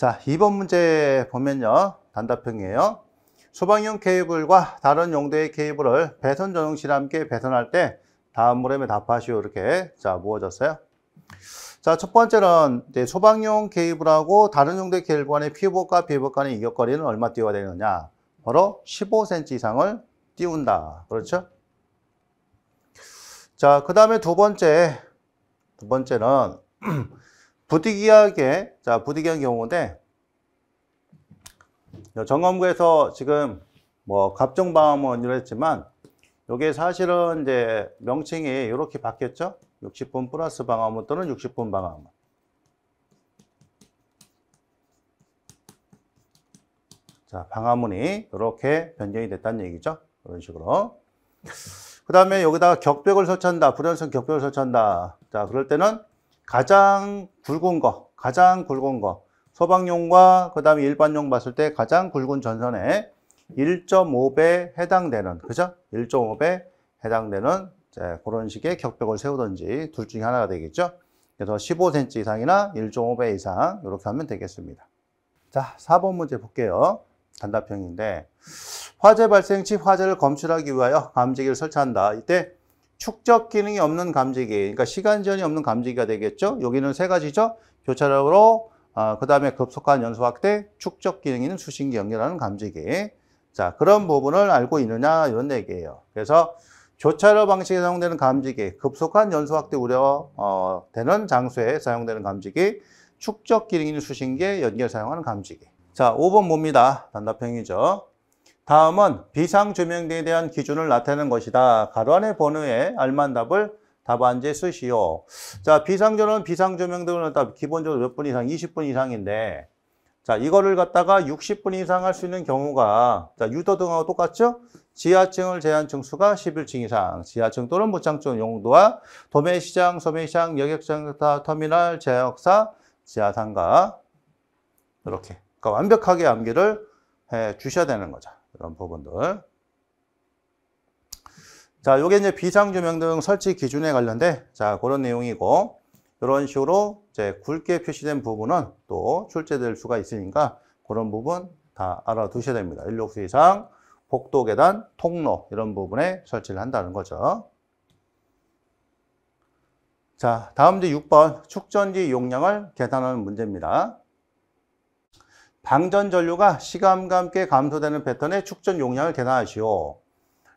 자, 2번 문제 보면요. 단답형이에요. 소방용 케이블과 다른 용도의 케이블을 배선 전용실 함께 배선할 때 다음 물음에 답하시오. 이렇게 자 모아졌어요. 자, 첫 번째는 이제 소방용 케이블하고 다른 용도의 케이블 간의 피부과 피부 간의 이격거리는 얼마 띄워야 되느냐? 바로 15cm 이상을 띄운다. 그렇죠? 자, 그 다음에 두 번째, 두 번째는 부득이하게, 자, 부득이한 경우인데, 정검구에서 지금 뭐 갑종방어원이라 했지만, 이게 사실은 이제 명칭이 이렇게 바뀌었죠? 60분 플러스 방어문 또는 60분 방어문. 자, 방화문이 이렇게 변경이 됐다는 얘기죠. 이런 식으로. 그 다음에 여기다가 격벽을 설치한다. 불연성 격벽을 설치한다. 자, 그럴 때는 가장 굵은 거, 가장 굵은 거 소방용과 그 다음에 일반용 봤을 때 가장 굵은 전선에 1.5배 해당되는 그죠? 1.5배 해당되는 그런 식의 격벽을 세우든지 둘 중에 하나가 되겠죠. 그래서 15cm 이상이나 1.5배 이상 이렇게 하면 되겠습니다. 자, 4번 문제 볼게요. 단답형인데 화재 발생 시 화재를 검출하기 위하여 감지기를 설치한다. 이때 축적 기능이 없는 감지기, 그러니까 시간 지연이 없는 감지기가 되겠죠. 여기는 세 가지죠. 교차력으로, 어, 아, 그 다음에 급속한 연소 확대, 축적 기능 이 있는 수신기 연결하는 감지기. 자, 그런 부분을 알고 있느냐 이런 얘기예요. 그래서 교차로 방식에 사용되는 감지기, 급속한 연소 확대 우려되는 어, 장소에 사용되는 감지기, 축적 기능 이 있는 수신기에 연결 사용하는 감지기. 자, 5번 뭡니다. 단답형이죠. 다음은 비상조명등에 대한 기준을 나타내는 것이다. 가로 안의 번호에 알만 답을 답안지에 쓰시오. 자, 비상조는 비상조명등을 갖다 기본적으로 몇 분 이상, 20분 이상인데 자, 이거를 갖다가 60분 이상 할 수 있는 경우가 자, 유도 등하고 똑같죠? 지하층을 제한 층수가 11층 이상, 지하층 또는 무창층 용도와 도매시장, 소매시장, 여객장, 터미널, 제약사 지하상가 이렇게 그러니까 완벽하게 암기를 해 주셔야 되는 거죠. 이런 부분들. 자, 요게 이제 비상조명등 설치 기준에 관련된 자, 그런 내용이고 이런 식으로 이제 굵게 표시된 부분은 또 출제될 수가 있으니까 그런 부분 다 알아두셔야 됩니다. 인력수 이상, 복도 계단, 통로 이런 부분에 설치를 한다는 거죠. 자, 다음 제 6번 축전지 용량을 계산하는 문제입니다. 방전 전류가 시간과 함께 감소되는 패턴의 축전 용량을 계산하시오.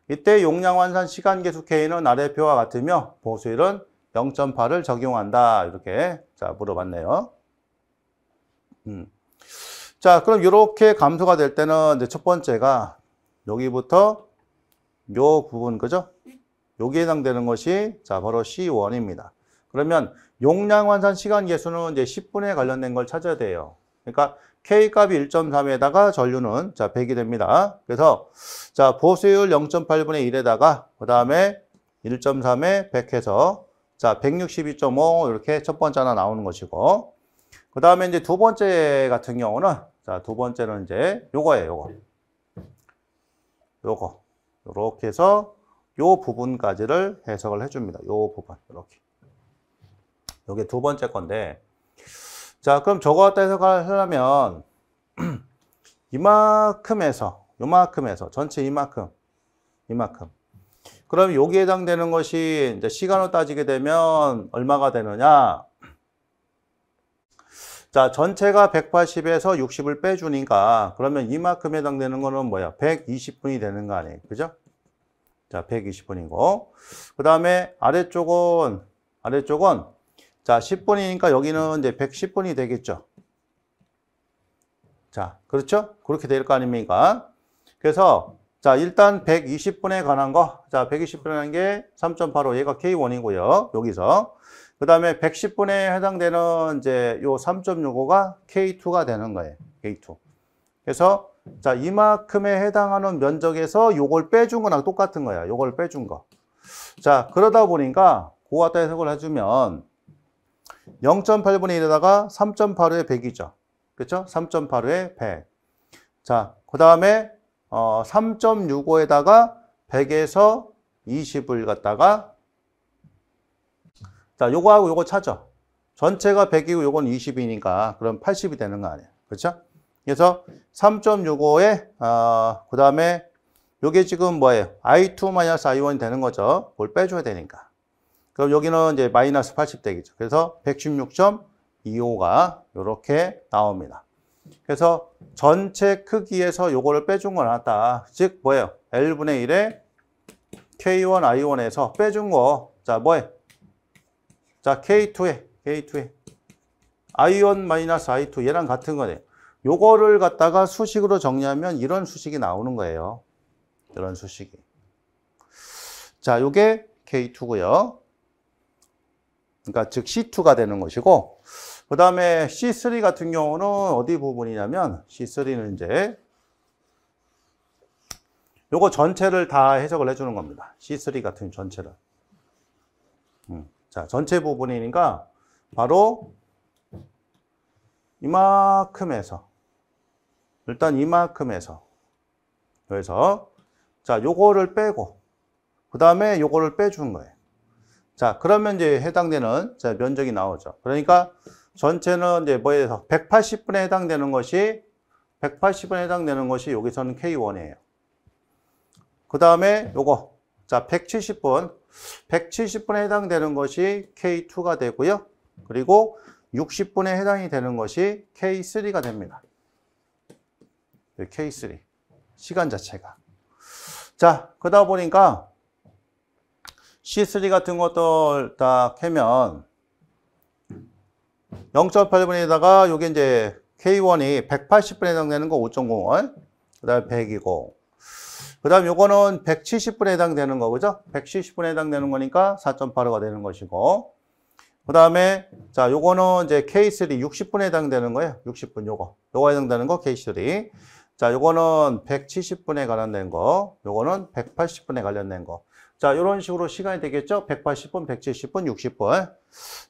이때 용량 환산 시간 계수 K는 아래표와 같으며 보수율은 0.8을 적용한다. 이렇게 자 물어봤네요. 음. 자 그럼 이렇게 감소가 될 때는 이제 첫 번째가 여기부터 요 부분 그죠? 여기에 해당되는 것이 자 바로 C1입니다. 그러면 용량 환산 시간 계수는 이제 10분에 관련된 걸 찾아야 돼요. 그러니까 K값이 1.3에다가 전류는 자 100이 됩니다. 그래서 자 보수율 0.8분의 1에다가 그 다음에 1.3에 100해서 자162.5 이렇게 첫 번째 하나 나오는 것이고 그 다음에 이제 두 번째 같은 경우는 자두 번째는 이제 요거예요. 요거 요거 요렇게 해서 요 부분까지를 해석을 해줍니다. 요 부분 이렇게 요게 두 번째 건데 자, 그럼 저거 갖다 해석 하려면 이만큼에서 요만큼에서 전체 이만큼 이만큼 그럼 여기 에 해당되는 것이 이제 시간으로 따지게 되면 얼마가 되느냐 자 전체가 180에서 60을 빼주니까 그러면 이만큼 에 해당되는 거는 뭐야 120분이 되는 거 아니에요 그죠 자 120분이고 그 다음에 아래쪽은 아래쪽은 자, 10분이니까 여기는 이제 110분이 되겠죠. 자, 그렇죠? 그렇게 될 거 아닙니까? 그래서 자, 일단 120분에 관한 거. 자, 120분이라는 게3.85 얘가 K1이고요. 여기서. 그다음에 110분에 해당되는 이제 요 3.65가 K2가 되는 거예요. K2. 그래서 자, 이만큼에 해당하는 면적에서 요걸 빼준 거랑 똑같은 거야. 요걸 빼준 거. 자, 그러다 보니까 고왔다 해석을 해주면 0.8분의 1에다가 3 8의 100이죠. 그렇죠? 3 8의 100. 자, 그 다음에 어, 3.65에다가 100에서 20을 갖다가 자, 요거하고 요거 차죠. 전체가 100이고 요건 20이니까 그럼 80이 되는 거 아니에요. 그렇죠? 그래서 3.65에 어, 그 다음에 요게 지금 뭐예요? I2-I1이 되는 거죠. 뭘 빼줘야 되니까. 그럼 여기는 이제 마이너스 80대기죠. 그래서 116.25가 이렇게 나옵니다. 그래서 전체 크기에서 요거를 빼준 건 같다. 즉 뭐예요? L분의 1에 K1, I1에서 빼준 거. 자, 뭐해? 자, K2에, K2에. I1 마이너스 I2 얘랑 같은 거네요. 요거를 갖다가 수식으로 정리하면 이런 수식이 나오는 거예요. 이런 수식이. 자, 요게 K2고요. 그러니까 즉 C2가 되는 것이고 그 다음에 C3 같은 경우는 어디 부분이냐면 C3는 이제 요거 전체를 다 해석을 해주는 겁니다. C3 같은 전체를. 음, 자, 전체 부분이니까 바로 이만큼에서 일단 이만큼에서 그래서 자, 요거를 빼고 그 다음에 요거를 빼준 거예요. 자, 그러면 이제 해당되는 자, 면적이 나오죠. 그러니까 전체는 이제 뭐에 대해서 180분에 해당되는 것이 180분에 해당되는 것이 여기서는 K1이에요. 그 다음에 요거 자 170분 170분에 해당되는 것이 K2가 되고요. 그리고 60분에 해당이 되는 것이 K3가 됩니다. K3 시간 자체가 자 그러다 보니까 C3 같은 것들 다 캐면 0.8분에다가 요게 이제 K1이 180분에 해당되는 거5 0원그 다음에 100이고. 그 다음 요거는 170분에 해당되는 거, 그죠? 170분에 해당되는 거니까 4.85가 되는 것이고. 그 다음에, 자, 요거는 이제 K3 60분에 해당되는 거예요. 60분 요거. 요거 해당되는 거 K3. 자, 요거는 170분에 관련된 거, 요거는 180분에 관련된 거. 자, 요런 식으로 시간이 되겠죠? 180분, 170분, 60분.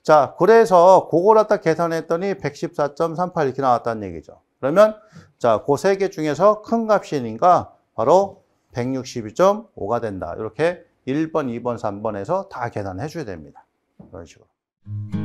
자, 그래서 그걸 갖다 계산했더니 114.38 이렇게 나왔다는 얘기죠. 그러면 자, 그 세 개 중에서 큰 값이니까 바로 162.5가 된다. 이렇게 1번, 2번, 3번에서 다 계산해 줘야 됩니다. 이런 식으로.